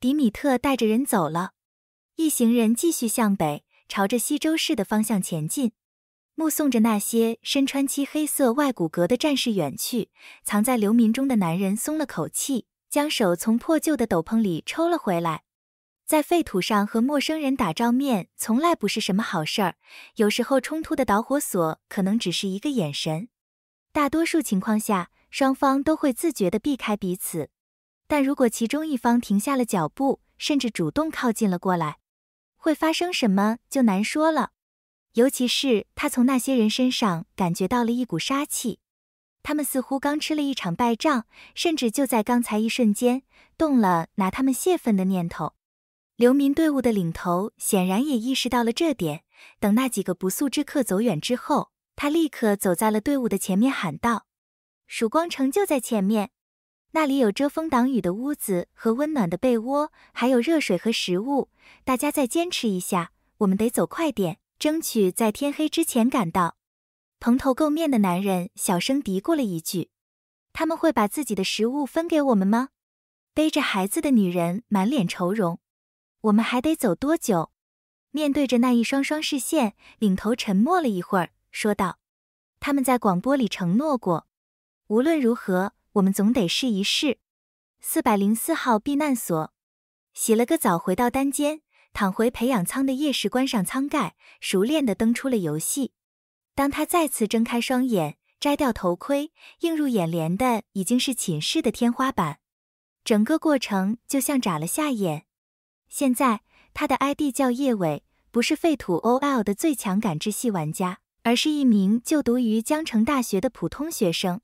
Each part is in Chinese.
迪米特带着人走了，一行人继续向北，朝着西州市的方向前进。目送着那些身穿漆黑色外骨骼的战士远去，藏在流民中的男人松了口气，将手从破旧的斗篷里抽了回来。在废土上和陌生人打照面，从来不是什么好事儿。有时候冲突的导火索可能只是一个眼神，大多数情况下，双方都会自觉的避开彼此。但如果其中一方停下了脚步，甚至主动靠近了过来，会发生什么就难说了。尤其是他从那些人身上感觉到了一股杀气，他们似乎刚吃了一场败仗，甚至就在刚才一瞬间动了拿他们泄愤的念头。流民队伍的领头显然也意识到了这点，等那几个不速之客走远之后，他立刻走在了队伍的前面，喊道：“曙光城就在前面。”那里有遮风挡雨的屋子和温暖的被窝，还有热水和食物。大家再坚持一下，我们得走快点，争取在天黑之前赶到。蓬头垢面的男人小声嘀咕了一句：“他们会把自己的食物分给我们吗？”背着孩子的女人满脸愁容：“我们还得走多久？”面对着那一双双视线，领头沉默了一会儿，说道：“他们在广播里承诺过，无论如何。”我们总得试一试。四百零四号避难所，洗了个澡，回到单间，躺回培养舱的夜视关上舱盖，熟练的登出了游戏。当他再次睁开双眼，摘掉头盔，映入眼帘的已经是寝室的天花板。整个过程就像眨了下眼。现在他的 ID 叫叶伟，不是废土 OL 的最强感知系玩家，而是一名就读于江城大学的普通学生。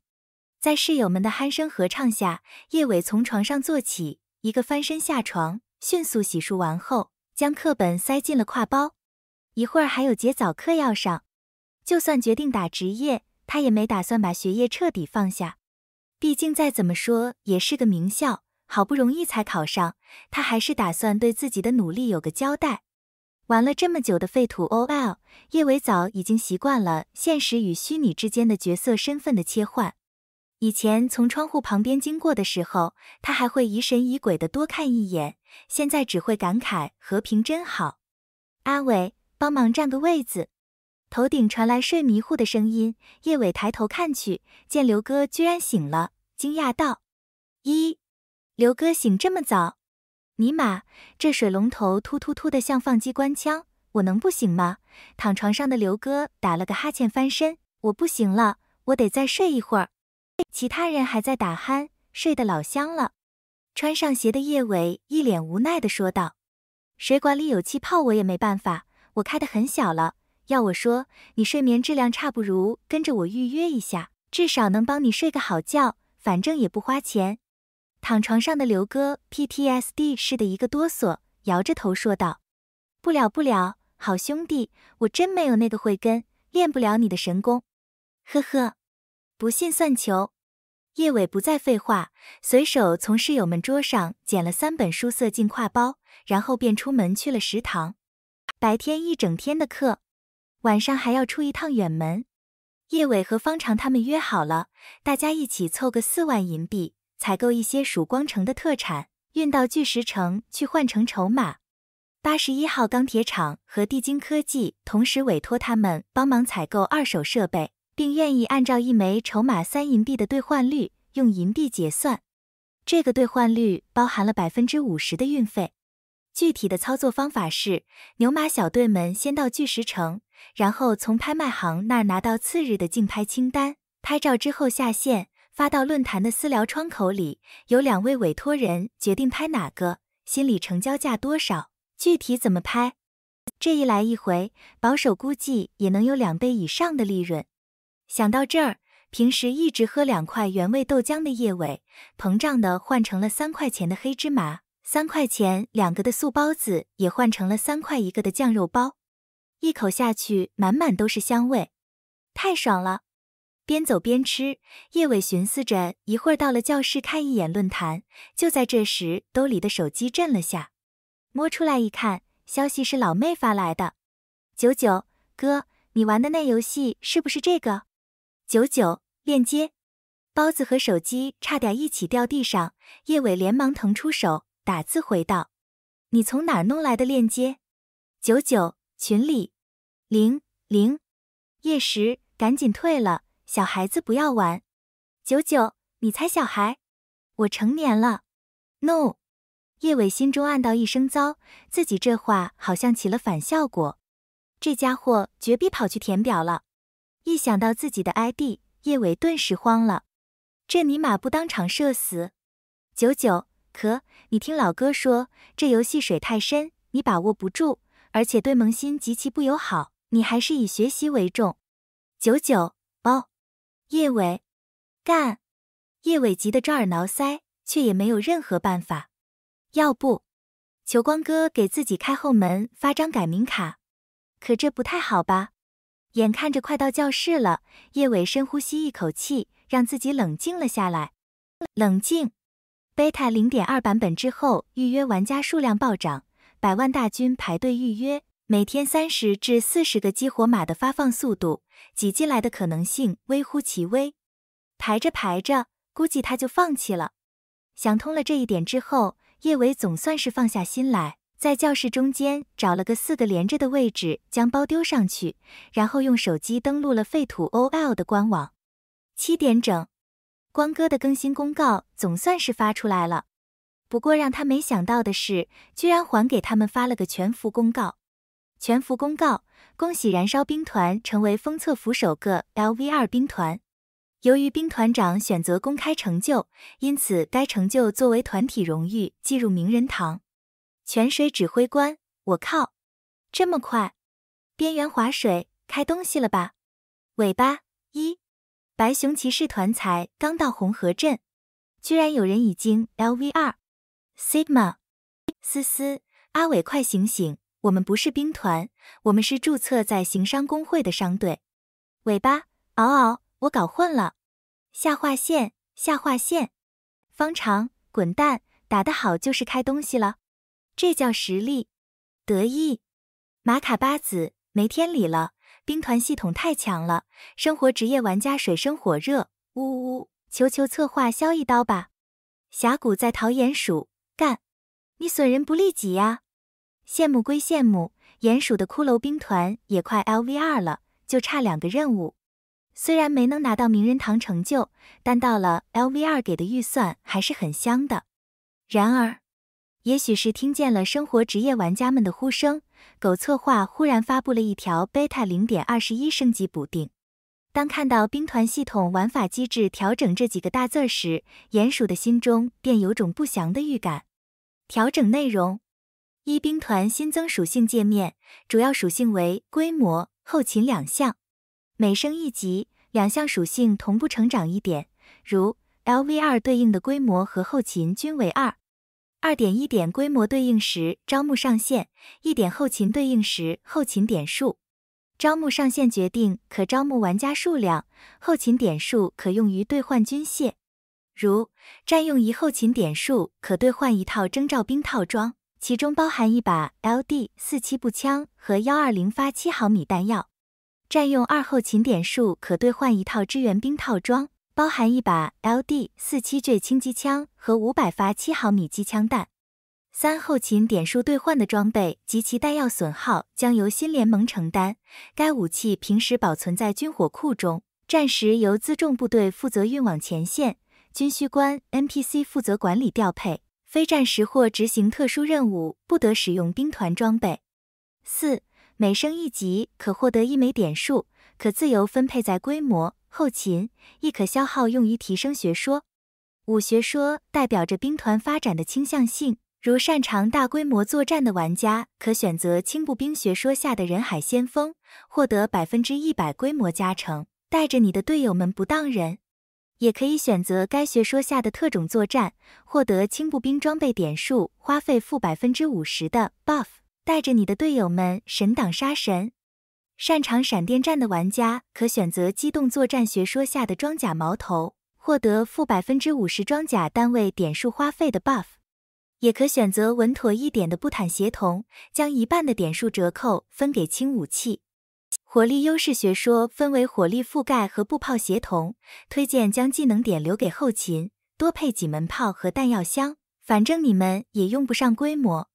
在室友们的鼾声合唱下，叶伟从床上坐起，一个翻身下床，迅速洗漱完后，将课本塞进了挎包。一会儿还有节早课要上，就算决定打职业，他也没打算把学业彻底放下。毕竟再怎么说也是个名校，好不容易才考上，他还是打算对自己的努力有个交代。玩了这么久的废土 OL，叶伟早已经习惯了现实与虚拟之间的角色身份的切换。以前从窗户旁边经过的时候，他还会疑神疑鬼的多看一眼，现在只会感慨和平真好。阿伟，帮忙占个位子。头顶传来睡迷糊的声音，叶伟抬头看去，见刘哥居然醒了，惊讶道：“一，刘哥醒这么早？尼玛，这水龙头突突突的像放机关枪，我能不醒吗？”躺床上的刘哥打了个哈欠，翻身：“我不行了，我得再睡一会儿。”其他人还在打鼾，睡得老香了。穿上鞋的叶伟一脸无奈地说道：“水管里有气泡，我也没办法，我开得很小了。要我说，你睡眠质量差，不如跟着我预约一下，至少能帮你睡个好觉，反正也不花钱。”躺床上的刘哥 PTSD 似的，一个哆嗦，摇着头说道：“不了不了，好兄弟，我真没有那个慧根，练不了你的神功。”呵呵。不信算球！叶伟不再废话，随手从室友们桌上捡了三本书塞进挎包，然后便出门去了食堂。白天一整天的课，晚上还要出一趟远门。叶伟和方长他们约好了，大家一起凑个四万银币，采购一些曙光城的特产，运到巨石城去换成筹码。八十一号钢铁厂和地精科技同时委托他们帮忙采购二手设备。并愿意按照一枚筹码三银币的兑换率用银币结算，这个兑换率包含了百分之五十的运费。具体的操作方法是，牛马小队们先到巨石城，然后从拍卖行那儿拿到次日的竞拍清单，拍照之后下线，发到论坛的私聊窗口里，有两位委托人决定拍哪个，心里成交价多少，具体怎么拍。这一来一回，保守估计也能有两倍以上的利润。想到这儿，平时一直喝两块原味豆浆的叶伟，膨胀的换成了三块钱的黑芝麻，三块钱两个的素包子也换成了三块一个的酱肉包，一口下去，满满都是香味，太爽了。边走边吃，叶伟寻思着一会儿到了教室看一眼论坛。就在这时，兜里的手机震了下，摸出来一看，消息是老妹发来的：“九九哥，你玩的那游戏是不是这个？”九九链接，包子和手机差点一起掉地上，叶伟连忙腾出手打字回道：“你从哪儿弄来的链接？”九九群里，零零叶石赶紧退了，小孩子不要玩。九九，你才小孩，我成年了。No，叶伟心中暗道一声糟，自己这话好像起了反效果，这家伙绝逼跑去填表了。一想到自己的 ID，叶伟顿时慌了。这尼玛不当场社死？九九，可你听老哥说，这游戏水太深，你把握不住，而且对萌新极其不友好，你还是以学习为重。九九，哦，叶伟，干！叶伟急得抓耳挠腮，却也没有任何办法。要不，求光哥给自己开后门，发张改名卡？可这不太好吧？眼看着快到教室了，叶伟深呼吸一口气，让自己冷静了下来。冷静。Beta 0.2版本之后，预约玩家数量暴涨，百万大军排队预约，每天三十至四十个激活码的发放速度，挤进来的可能性微乎其微。排着排着，估计他就放弃了。想通了这一点之后，叶伟总算是放下心来。在教室中间找了个四个连着的位置，将包丢上去，然后用手机登录了《废土 OL》的官网。七点整，光哥的更新公告总算是发出来了。不过让他没想到的是，居然还给他们发了个全服公告。全服公告：恭喜燃烧兵团成为封测服首个 LV 二兵团。由于兵团长选择公开成就，因此该成就作为团体荣誉进入名人堂。泉水指挥官，我靠，这么快！边缘划水开东西了吧？尾巴一，白熊骑士团才刚到红河镇，居然有人已经 L V 二。Sigma，思思，阿伟快醒醒！我们不是兵团，我们是注册在行商工会的商队。尾巴，嗷嗷，我搞混了。下划线，下划线。方长，滚蛋！打得好，就是开东西了。这叫实力，得意，马卡巴子没天理了！兵团系统太强了，生活职业玩家水深火热。呜呜，求求策划削一刀吧！峡谷在逃鼹鼠干，你损人不利己呀！羡慕归羡慕，鼹鼠的骷髅兵团也快 L V 二了，就差两个任务。虽然没能拿到名人堂成就，但到了 L V 二给的预算还是很香的。然而。也许是听见了生活职业玩家们的呼声，狗策划忽然发布了一条 Beta 零点二十一升级补丁。当看到“兵团系统玩法机制调整”这几个大字时，鼹鼠的心中便有种不祥的预感。调整内容：一、兵团新增属性界面，主要属性为规模、后勤两项。每升一级，两项属性同步成长一点。如 LV 二对应的规模和后勤均为二。二点一点规模对应时招募上限，一点后勤对应时后勤点数，招募上限决定可招募玩家数量，后勤点数可用于兑换军械。如占用一后勤点数可兑换一套征召兵套装，其中包含一把 L D 四七步枪和幺二零发七毫米弹药；占用二后勤点数可兑换一套支援兵套装。包含一把 L D 四七 J 轻机枪和五百发七毫米机枪弹。三后勤点数兑换的装备及其弹药损耗将由新联盟承担。该武器平时保存在军火库中，战时由辎重部队负责运往前线。军需官 N P C 负责管理调配。非战时或执行特殊任务不得使用兵团装备。四每升一级可获得一枚点数。可自由分配在规模后勤，亦可消耗用于提升学说。武学说代表着兵团发展的倾向性，如擅长大规模作战的玩家可选择轻步兵学说下的人海先锋，获得百分之一百规模加成，带着你的队友们不当人；也可以选择该学说下的特种作战，获得轻步兵装备点数，花费负百分之五十的 buff，带着你的队友们神挡杀神。擅长闪电战的玩家可选择机动作战学说下的装甲矛头，获得负百分之五十装甲单位点数花费的 buff；也可选择稳妥一点的步坦协同，将一半的点数折扣分给轻武器。火力优势学说分为火力覆盖和步炮协同，推荐将技能点留给后勤，多配几门炮和弹药箱，反正你们也用不上规模。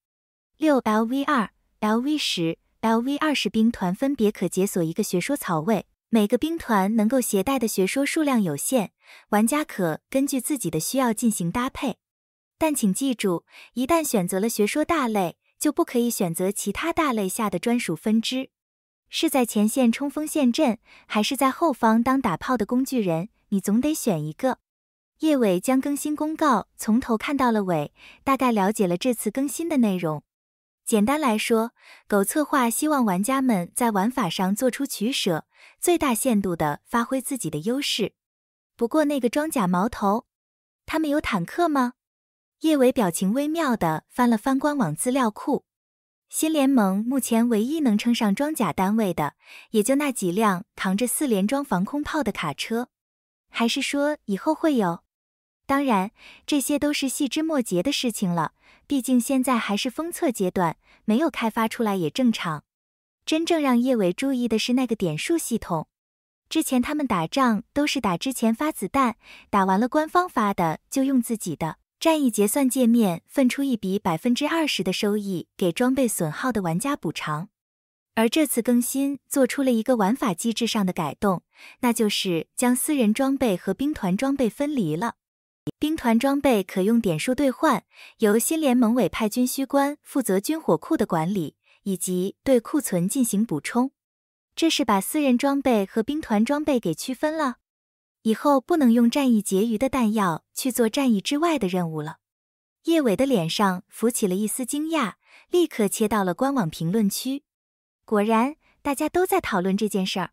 六 lv 二 lv 十。Lv 二十兵团分别可解锁一个学说槽位，每个兵团能够携带的学说数量有限，玩家可根据自己的需要进行搭配。但请记住，一旦选择了学说大类，就不可以选择其他大类下的专属分支。是在前线冲锋陷阵，还是在后方当打炮的工具人？你总得选一个。叶伟将更新公告从头看到了尾，大概了解了这次更新的内容。简单来说，狗策划希望玩家们在玩法上做出取舍，最大限度的发挥自己的优势。不过那个装甲矛头，他们有坦克吗？叶伟表情微妙的翻了翻官网资料库，新联盟目前唯一能称上装甲单位的，也就那几辆扛着四连装防空炮的卡车，还是说以后会有？当然，这些都是细枝末节的事情了，毕竟现在还是封测阶段，没有开发出来也正常。真正让叶伟注意的是那个点数系统。之前他们打仗都是打之前发子弹，打完了官方发的就用自己的。战役结算界面分出一笔百分之二十的收益给装备损耗的玩家补偿。而这次更新做出了一个玩法机制上的改动，那就是将私人装备和兵团装备分离了。兵团装备可用点数兑换，由新联盟委派军需官负责军火库的管理以及对库存进行补充。这是把私人装备和兵团装备给区分了，以后不能用战役结余的弹药去做战役之外的任务了。叶伟的脸上浮起了一丝惊讶，立刻切到了官网评论区。果然，大家都在讨论这件事儿。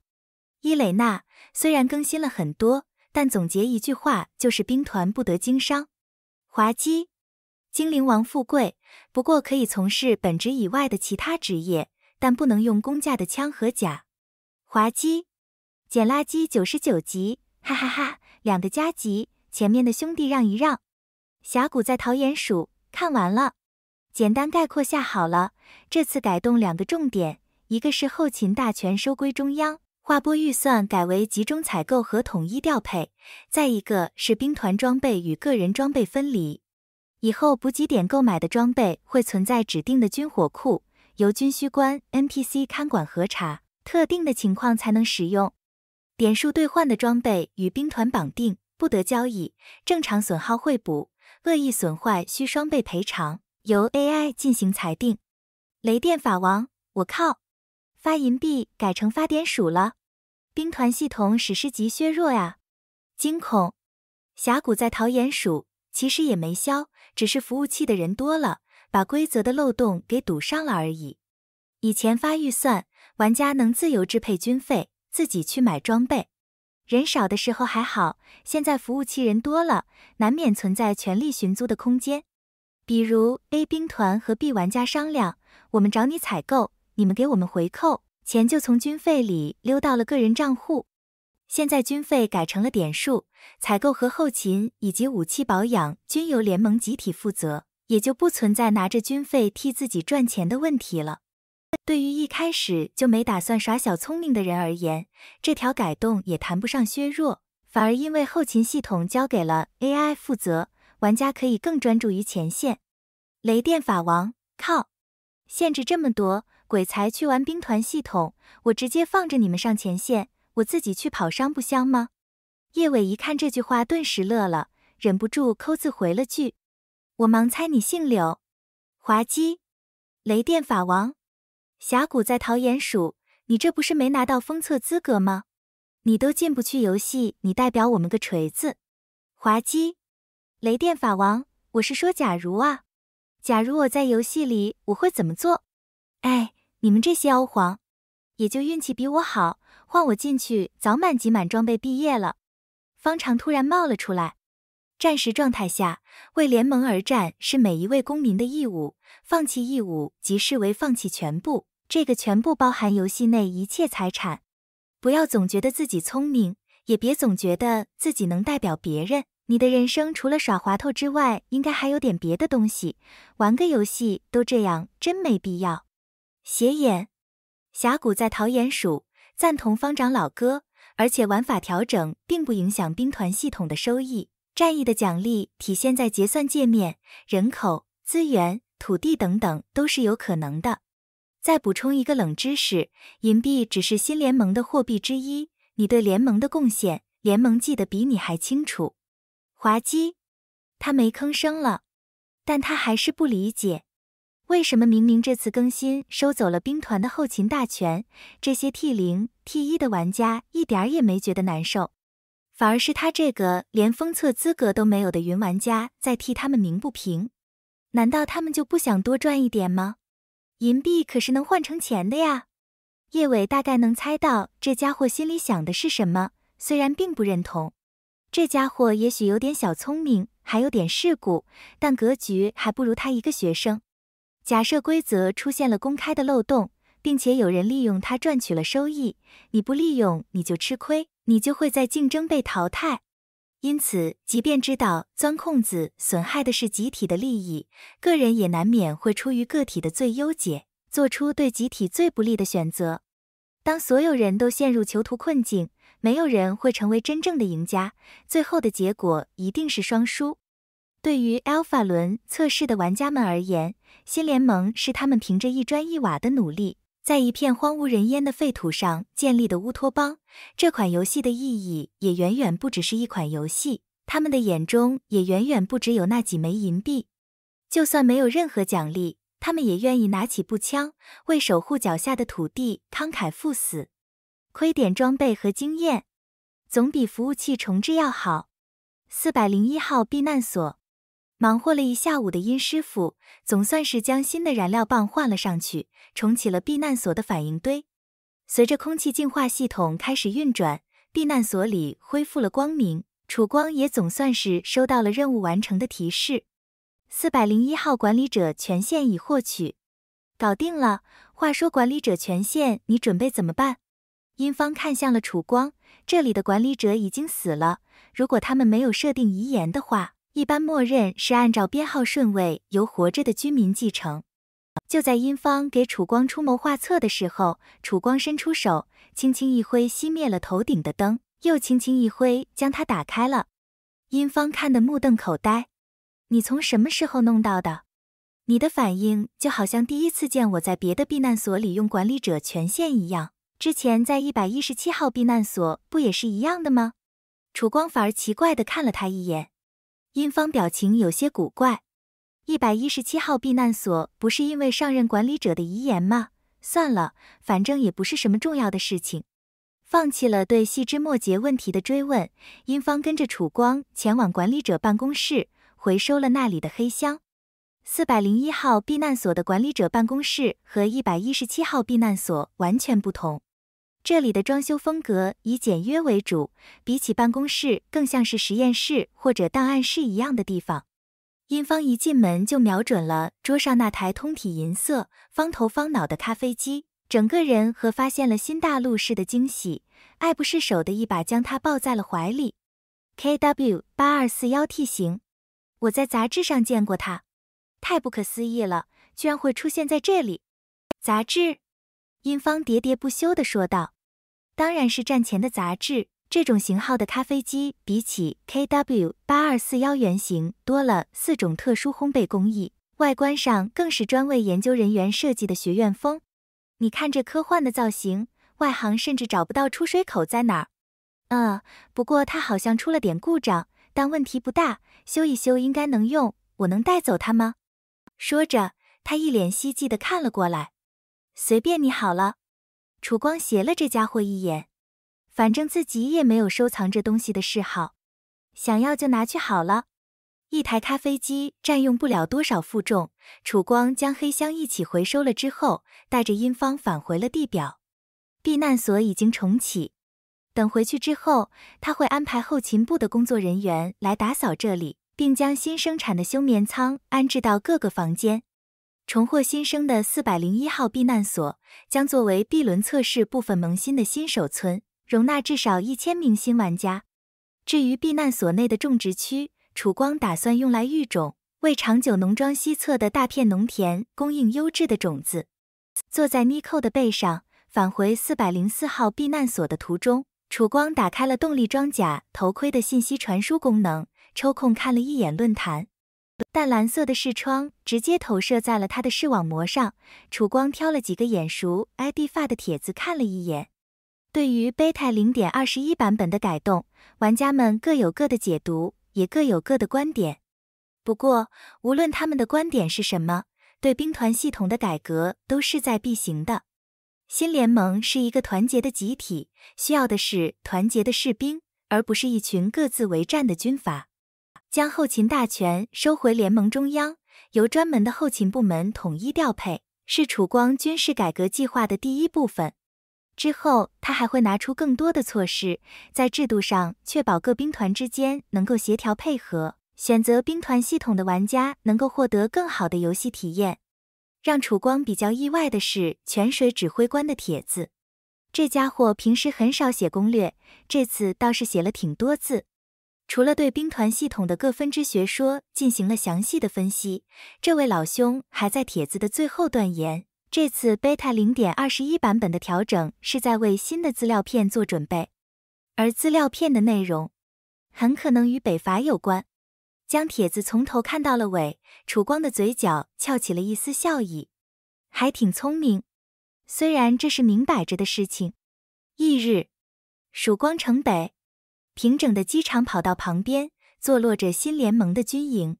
伊蕾娜虽然更新了很多。但总结一句话，就是兵团不得经商。滑稽，精灵王富贵，不过可以从事本职以外的其他职业，但不能用公家的枪和甲。滑稽，捡垃圾九十九级，哈哈哈，两个加级，前面的兄弟让一让。峡谷在桃鼹鼠，看完了，简单概括下好了。这次改动两个重点，一个是后勤大权收归中央。划拨预算改为集中采购和统一调配，再一个是兵团装备与个人装备分离，以后补给点购买的装备会存在指定的军火库，由军需官 NPC 看管核查，特定的情况才能使用。点数兑换的装备与兵团绑定，不得交易，正常损耗会补，恶意损坏需双倍赔偿，由 AI 进行裁定。雷电法王，我靠！发银币改成发点鼠了，兵团系统史诗级削弱啊！惊恐，峡谷在逃鼹鼠其实也没消，只是服务器的人多了，把规则的漏洞给堵上了而已。以前发预算，玩家能自由支配军费，自己去买装备。人少的时候还好，现在服务器人多了，难免存在权力寻租的空间。比如 A 兵团和 B 玩家商量，我们找你采购。你们给我们回扣钱，就从军费里溜到了个人账户。现在军费改成了点数，采购和后勤以及武器保养均由联盟集体负责，也就不存在拿着军费替自己赚钱的问题了。对于一开始就没打算耍小聪明的人而言，这条改动也谈不上削弱，反而因为后勤系统交给了 AI 负责，玩家可以更专注于前线。雷电法王，靠！限制这么多。鬼才去玩兵团系统，我直接放着你们上前线，我自己去跑商不香吗？叶伟一看这句话，顿时乐了，忍不住扣字回了句：“我盲猜你姓柳。”滑稽，雷电法王，峡谷在桃园鼠，你这不是没拿到封测资格吗？你都进不去游戏，你代表我们个锤子？滑稽，雷电法王，我是说假如啊，假如我在游戏里，我会怎么做？哎。你们这些欧皇，也就运气比我好。换我进去，早满级满装备毕业了。方长突然冒了出来。战时状态下，为联盟而战是每一位公民的义务。放弃义务即视为放弃全部，这个全部包含游戏内一切财产。不要总觉得自己聪明，也别总觉得自己能代表别人。你的人生除了耍滑头之外，应该还有点别的东西。玩个游戏都这样，真没必要。斜眼峡谷在陶岩属，赞同方长老哥，而且玩法调整并不影响兵团系统的收益，战役的奖励体现在结算界面，人口、资源、土地等等都是有可能的。再补充一个冷知识，银币只是新联盟的货币之一，你对联盟的贡献，联盟记得比你还清楚。滑稽，他没吭声了，但他还是不理解。为什么明明这次更新收走了兵团的后勤大权，这些 T 零 T 一的玩家一点也没觉得难受，反而是他这个连封测资格都没有的云玩家在替他们鸣不平？难道他们就不想多赚一点吗？银币可是能换成钱的呀！叶伟大概能猜到这家伙心里想的是什么，虽然并不认同。这家伙也许有点小聪明，还有点世故，但格局还不如他一个学生。假设规则出现了公开的漏洞，并且有人利用它赚取了收益，你不利用你就吃亏，你就会在竞争被淘汰。因此，即便知道钻空子损害的是集体的利益，个人也难免会出于个体的最优解，做出对集体最不利的选择。当所有人都陷入囚徒困境，没有人会成为真正的赢家，最后的结果一定是双输。对于 Alpha 轮测试的玩家们而言，新联盟是他们凭着一砖一瓦的努力，在一片荒无人烟的废土上建立的乌托邦。这款游戏的意义也远远不只是一款游戏，他们的眼中也远远不只有那几枚银币。就算没有任何奖励，他们也愿意拿起步枪，为守护脚下的土地慷慨赴死。亏点装备和经验，总比服务器重置要好。四百零一号避难所。忙活了一下午的殷师傅，总算是将新的燃料棒换了上去，重启了避难所的反应堆。随着空气净化系统开始运转，避难所里恢复了光明。楚光也总算是收到了任务完成的提示：四百零一号管理者权限已获取，搞定了。话说管理者权限，你准备怎么办？殷方看向了楚光，这里的管理者已经死了，如果他们没有设定遗言的话。一般默认是按照编号顺位由活着的居民继承。就在殷方给楚光出谋划策的时候，楚光伸出手，轻轻一挥熄灭了头顶的灯，又轻轻一挥将它打开了。殷方看得目瞪口呆：“你从什么时候弄到的？你的反应就好像第一次见我在别的避难所里用管理者权限一样。之前在一百一十七号避难所不也是一样的吗？”楚光反而奇怪的看了他一眼。殷方表情有些古怪。一百一十七号避难所不是因为上任管理者的遗言吗？算了，反正也不是什么重要的事情，放弃了对细枝末节问题的追问。殷方跟着楚光前往管理者办公室，回收了那里的黑箱。四百零一号避难所的管理者办公室和一百一十七号避难所完全不同。这里的装修风格以简约为主，比起办公室更像是实验室或者档案室一样的地方。殷芳一进门就瞄准了桌上那台通体银色、方头方脑的咖啡机，整个人和发现了新大陆似的惊喜，爱不释手的一把将它抱在了怀里。K W 八二四幺 T 型，我在杂志上见过它，太不可思议了，居然会出现在这里。杂志，殷芳喋喋不休地说道。当然是战前的杂志。这种型号的咖啡机比起 K W 八二四幺原型多了四种特殊烘焙工艺，外观上更是专为研究人员设计的学院风。你看这科幻的造型，外行甚至找不到出水口在哪儿。嗯，不过它好像出了点故障，但问题不大，修一修应该能用。我能带走它吗？说着，他一脸希冀的看了过来。随便你好了。楚光斜了这家伙一眼，反正自己也没有收藏这东西的嗜好，想要就拿去好了。一台咖啡机占用不了多少负重，楚光将黑箱一起回收了之后，带着殷芳返回了地表。避难所已经重启，等回去之后，他会安排后勤部的工作人员来打扫这里，并将新生产的休眠舱安置到各个房间。重获新生的四百零一号避难所将作为 B 轮测试部分萌新的新手村，容纳至少一千名新玩家。至于避难所内的种植区，楚光打算用来育种，为长久农庄西侧的大片农田供应优质的种子。坐在妮蔻的背上返回四百零四号避难所的途中，楚光打开了动力装甲头盔的信息传输功能，抽空看了一眼论坛。淡蓝色的视窗直接投射在了他的视网膜上。楚光挑了几个眼熟 ID 发的帖子看了一眼。对于 Beta 零点二十一版本的改动，玩家们各有各的解读，也各有各的观点。不过，无论他们的观点是什么，对兵团系统的改革都势在必行的。新联盟是一个团结的集体，需要的是团结的士兵，而不是一群各自为战的军阀。将后勤大权收回联盟中央，由专门的后勤部门统一调配，是楚光军事改革计划的第一部分。之后，他还会拿出更多的措施，在制度上确保各兵团之间能够协调配合，选择兵团系统的玩家能够获得更好的游戏体验。让楚光比较意外的是泉水指挥官的帖子，这家伙平时很少写攻略，这次倒是写了挺多字。除了对兵团系统的各分支学说进行了详细的分析，这位老兄还在帖子的最后断言，这次 beta 零点二十一版本的调整是在为新的资料片做准备，而资料片的内容很可能与北伐有关。将帖子从头看到了尾，楚光的嘴角翘起了一丝笑意，还挺聪明。虽然这是明摆着的事情。翌日，曙光城北。平整的机场跑道旁边坐落着新联盟的军营，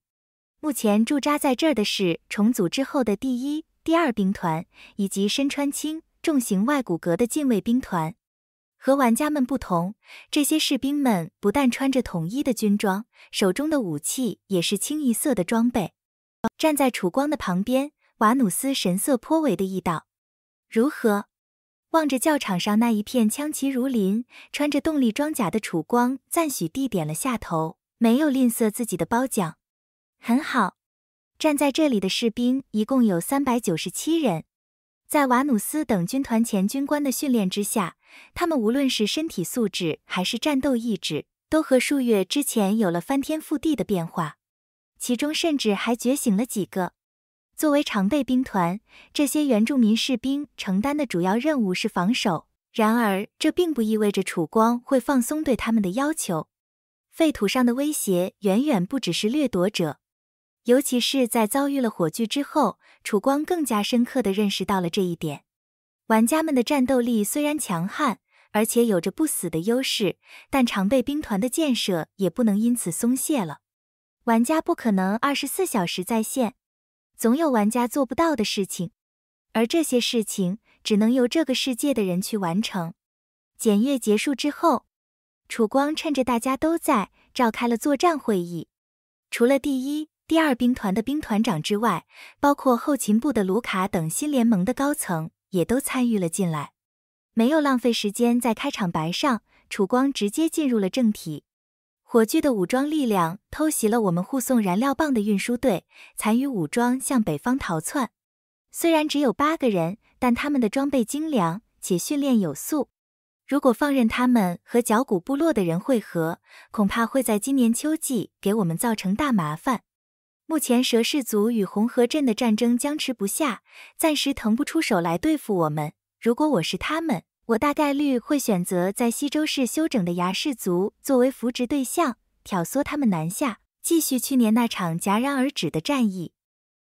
目前驻扎在这儿的是重组之后的第一、第二兵团，以及身穿轻、重型外骨骼的近卫兵团。和玩家们不同，这些士兵们不但穿着统一的军装，手中的武器也是清一色的装备。站在楚光的旁边，瓦努斯神色颇为的异道：“如何？”望着教场上那一片枪旗如林，穿着动力装甲的楚光赞许地点了下头，没有吝啬自己的褒奖。很好，站在这里的士兵一共有三百九十七人，在瓦努斯等军团前军官的训练之下，他们无论是身体素质还是战斗意志，都和数月之前有了翻天覆地的变化，其中甚至还觉醒了几个。作为常备兵团，这些原住民士兵承担的主要任务是防守。然而，这并不意味着楚光会放松对他们的要求。废土上的威胁远远不只是掠夺者，尤其是在遭遇了火炬之后，楚光更加深刻地认识到了这一点。玩家们的战斗力虽然强悍，而且有着不死的优势，但常备兵团的建设也不能因此松懈了。玩家不可能二十四小时在线。总有玩家做不到的事情，而这些事情只能由这个世界的人去完成。检阅结束之后，楚光趁着大家都在，召开了作战会议。除了第一、第二兵团的兵团长之外，包括后勤部的卢卡等新联盟的高层也都参与了进来。没有浪费时间在开场白上，楚光直接进入了正题。火炬的武装力量偷袭了我们护送燃料棒的运输队，残余武装向北方逃窜。虽然只有八个人，但他们的装备精良且训练有素。如果放任他们和脚骨部落的人会合，恐怕会在今年秋季给我们造成大麻烦。目前蛇氏族与红河镇的战争僵持不下，暂时腾不出手来对付我们。如果我是他们，我大概率会选择在西州市休整的牙氏族作为扶植对象，挑唆他们南下，继续去年那场戛然而止的战役。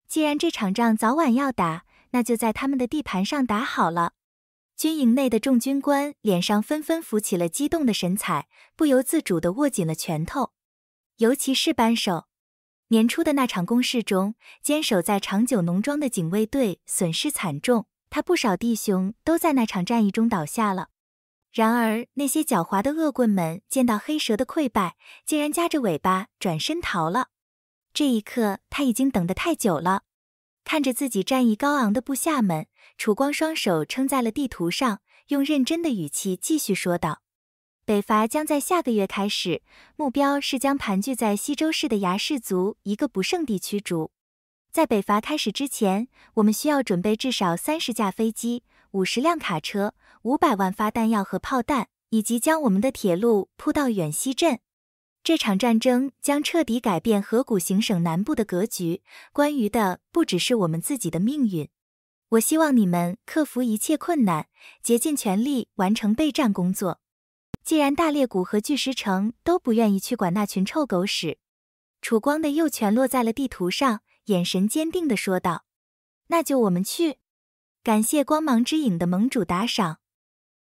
既然这场仗早晚要打，那就在他们的地盘上打好了。军营内的众军官脸上纷纷浮起了激动的神采，不由自主地握紧了拳头。尤其是扳手，年初的那场攻势中，坚守在长久农庄的警卫队损失惨重。他不少弟兄都在那场战役中倒下了，然而那些狡猾的恶棍们见到黑蛇的溃败，竟然夹着尾巴转身逃了。这一刻，他已经等得太久了。看着自己战意高昂的部下们，楚光双手撑在了地图上，用认真的语气继续说道：“北伐将在下个月开始，目标是将盘踞在西周市的牙氏族一个不胜地驱逐。”在北伐开始之前，我们需要准备至少三十架飞机、五十辆卡车、五百万发弹药和炮弹，以及将我们的铁路铺到远西镇。这场战争将彻底改变河谷行省南部的格局，关于的不只是我们自己的命运。我希望你们克服一切困难，竭尽全力完成备战工作。既然大裂谷和巨石城都不愿意去管那群臭狗屎，楚光的右拳落在了地图上。眼神坚定的说道：“那就我们去。”感谢光芒之影的盟主打赏。